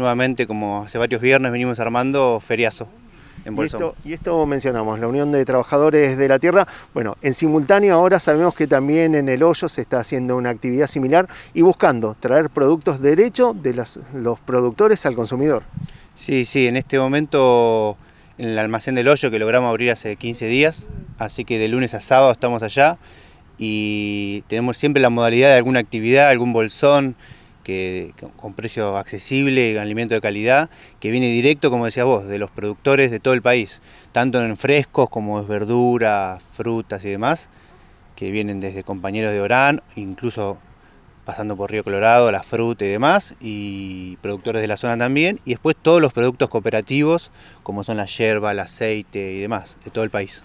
nuevamente, como hace varios viernes, venimos armando feriazo. En y, esto, y esto mencionamos, la Unión de Trabajadores de la Tierra. Bueno, en simultáneo ahora sabemos que también en El Hoyo se está haciendo una actividad similar y buscando traer productos de derecho de los productores al consumidor. Sí, sí, en este momento en el almacén del Hoyo que logramos abrir hace 15 días, así que de lunes a sábado estamos allá y tenemos siempre la modalidad de alguna actividad, algún bolsón, que, con precio accesible, alimento de calidad, que viene directo, como decías vos, de los productores de todo el país, tanto en frescos como es verduras, frutas y demás, que vienen desde compañeros de Orán, incluso pasando por Río Colorado, la fruta y demás, y productores de la zona también, y después todos los productos cooperativos, como son la yerba, el aceite y demás, de todo el país.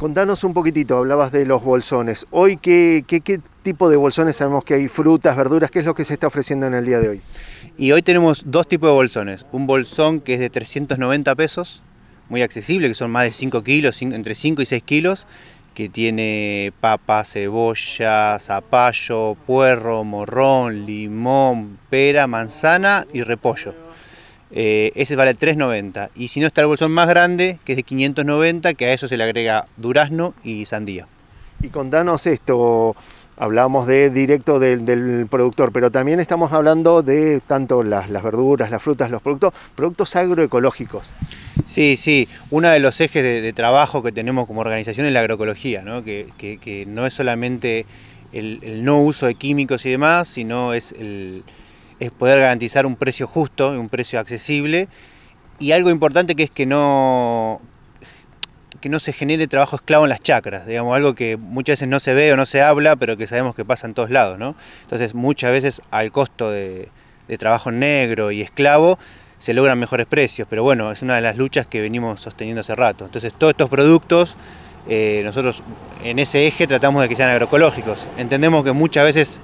Contanos un poquitito, hablabas de los bolsones. Hoy, ¿qué, qué, tipo de bolsones sabemos que hay? Frutas, verduras, ¿qué es lo que se está ofreciendo en el día de hoy? Y hoy tenemos dos tipos de bolsones. Un bolsón que es de 390 pesos, muy accesible, que son más de 5 kilos, entre 5 y 6 kilos, que tiene papa, cebolla, zapallo, puerro, morrón, limón, pera, manzana y repollo eh, ese vale 3.90. Y si no está el bolsón más grande, que es de 590, que a eso se le agrega durazno y sandía. Y contanos esto, hablamos de directo del, productor, pero también estamos hablando de tanto las, verduras, las frutas, los productos, productos agroecológicos. Sí, sí, uno de los ejes de, trabajo que tenemos como organización es la agroecología, Que, no es solamente el no uso de químicos y demás, sino es el es poder garantizar un precio justo, un precio accesible y algo importante que es que no que no se genere trabajo esclavo en las chacras, digamos, algo que muchas veces no se ve o no se habla, pero que sabemos que pasa en todos lados, ¿no? Entonces, muchas veces al costo de, trabajo negro y esclavo se logran mejores precios, pero bueno, es una de las luchas que venimos sosteniendo hace rato. Entonces, todos estos productos, eh, nosotros en ese eje tratamos de que sean agroecológicos. Entendemos que muchas veces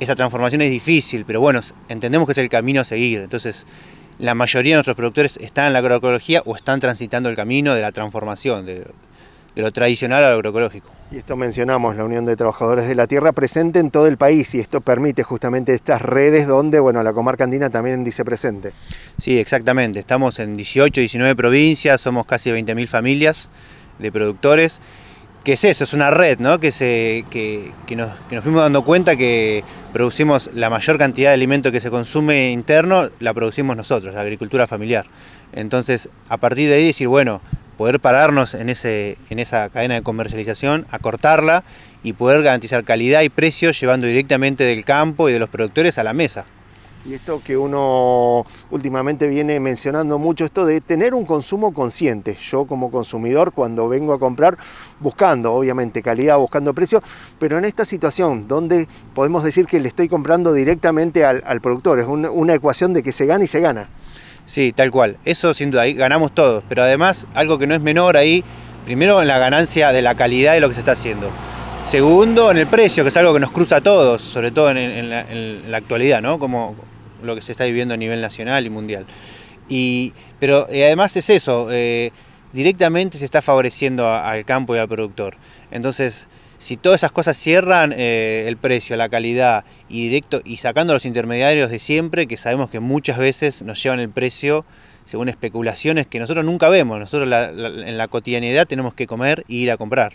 esa transformación es difícil, pero bueno, entendemos que es el camino a seguir. Entonces, la mayoría de nuestros productores están en la agroecología o están transitando el camino de la transformación, de, lo tradicional a lo agroecológico. Y esto mencionamos, la Unión de Trabajadores de la Tierra presente en todo el país y esto permite justamente estas redes donde, bueno, la comarca andina también dice presente. Sí, exactamente. Estamos en 18, 19 provincias, somos casi 20.000 familias de productores que es eso, es una red, ¿no? Que, se, que, nos, que, fuimos dando cuenta que producimos la mayor cantidad de alimento que se consume interno, la producimos nosotros, la agricultura familiar. Entonces, a partir de ahí decir, bueno, poder pararnos en, ese, en esa cadena de comercialización, acortarla y poder garantizar calidad y precio llevando directamente del campo y de los productores a la mesa y esto que uno últimamente viene mencionando mucho, esto de tener un consumo consciente. Yo como consumidor cuando vengo a comprar, buscando obviamente calidad, buscando precio, pero en esta situación donde podemos decir que le estoy comprando directamente al, productor, es una ecuación de que se gana y se gana. Sí, tal cual, eso sin duda, ahí ganamos todos, pero además algo que no es menor ahí, primero en la ganancia de la calidad de lo que se está haciendo. Segundo, en el precio, que es algo que nos cruza a todos, sobre todo en, la, actualidad, ¿no? Como lo que se está viviendo a nivel nacional y mundial. pero eh, además es eso, eh, directamente se está favoreciendo al campo y al productor. Entonces, si todas esas cosas cierran, eh, el precio, la calidad y directo, y sacando los intermediarios de siempre, que sabemos que muchas veces nos llevan el precio según especulaciones que nosotros nunca vemos, nosotros en la cotidianidad tenemos que comer e ir a comprar.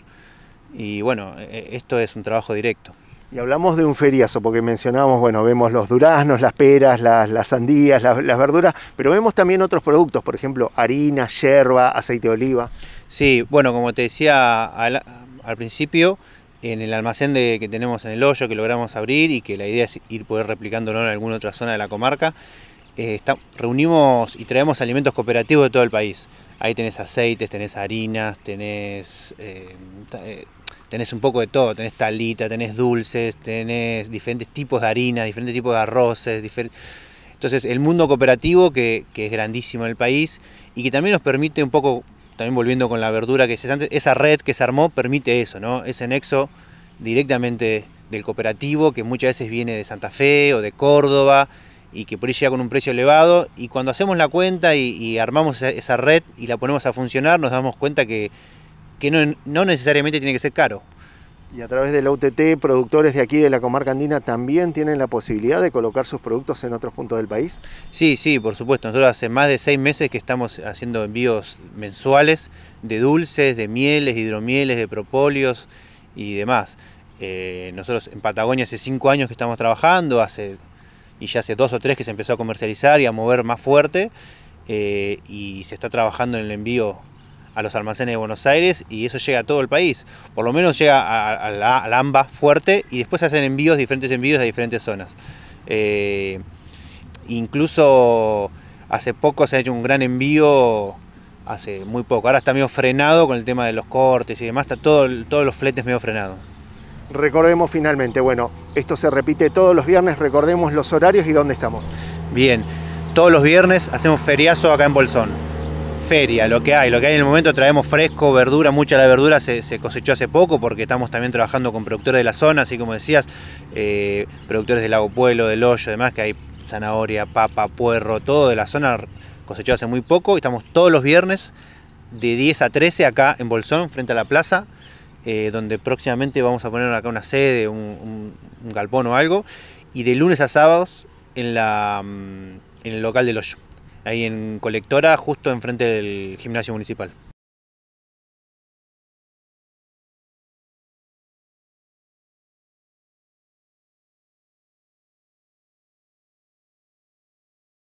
Y bueno, esto es un trabajo directo. Y hablamos de un feriazo, porque mencionamos, bueno, vemos los duraznos, las peras, las, sandías, las, verduras, pero vemos también otros productos, por ejemplo, harina, yerba, aceite de oliva. Sí, bueno, como te decía al, principio, en el almacén de, que tenemos en el hoyo, que logramos abrir y que la idea es ir poder replicándolo en alguna otra zona de la comarca, eh, reunimos y traemos alimentos cooperativos de todo el país. Ahí tenés aceites, tenés harinas, tenés eh, eh, tenés un poco de todo, tenés talita, tenés dulces, tenés diferentes tipos de harina, diferentes tipos de arroces, Entonces, el mundo cooperativo, que, es grandísimo en el país y que también nos permite un poco, también volviendo con la verdura que se esa red que se armó permite eso, ¿no? Ese nexo directamente del cooperativo que muchas veces viene de Santa Fe o de Córdoba y que por ahí llega con un precio elevado y cuando hacemos la cuenta y armamos esa red y la ponemos a funcionar nos damos cuenta que que no, necesariamente tiene que ser caro. Y a través de la UTT, productores de aquí de la comarca andina también tienen la posibilidad de colocar sus productos en otros puntos del país. Sí, sí, por supuesto. Nosotros hace más de seis meses que estamos haciendo envíos mensuales de dulces, de mieles, de hidromieles, de propóleos y demás. Eh, nosotros en Patagonia hace cinco años que estamos trabajando, hace y ya hace dos o tres que se empezó a comercializar y a mover más fuerte eh, y se está trabajando en el envío a los almacenes de Buenos Aires y eso llega a todo el país. Por lo menos llega a, la, AMBA fuerte y después hacen envíos, diferentes envíos a diferentes zonas. Eh, incluso hace poco se ha hecho un gran envío, hace muy poco. Ahora está medio frenado con el tema de los cortes y demás, está todo, todos los fletes medio frenados. Recordemos finalmente, bueno, esto se repite todos los viernes, recordemos los horarios y dónde estamos. Bien, todos los viernes hacemos feriazo acá en Bolsón lo que hay, lo que hay en el momento traemos fresco, verdura, mucha de la verdura se, cosechó hace poco porque estamos también trabajando con productores de la zona, así como decías, eh, productores del Lago Pueblo, del Hoyo, demás, que hay zanahoria, papa, puerro, todo de la zona cosechó hace muy poco y estamos todos los viernes de 10 a 13 acá en Bolsón, frente a la plaza, eh, donde próximamente vamos a poner acá una sede, un, galpón o algo, y de lunes a sábados en, la, mm, en el local del hoyo ahí en Colectora, justo enfrente del gimnasio municipal.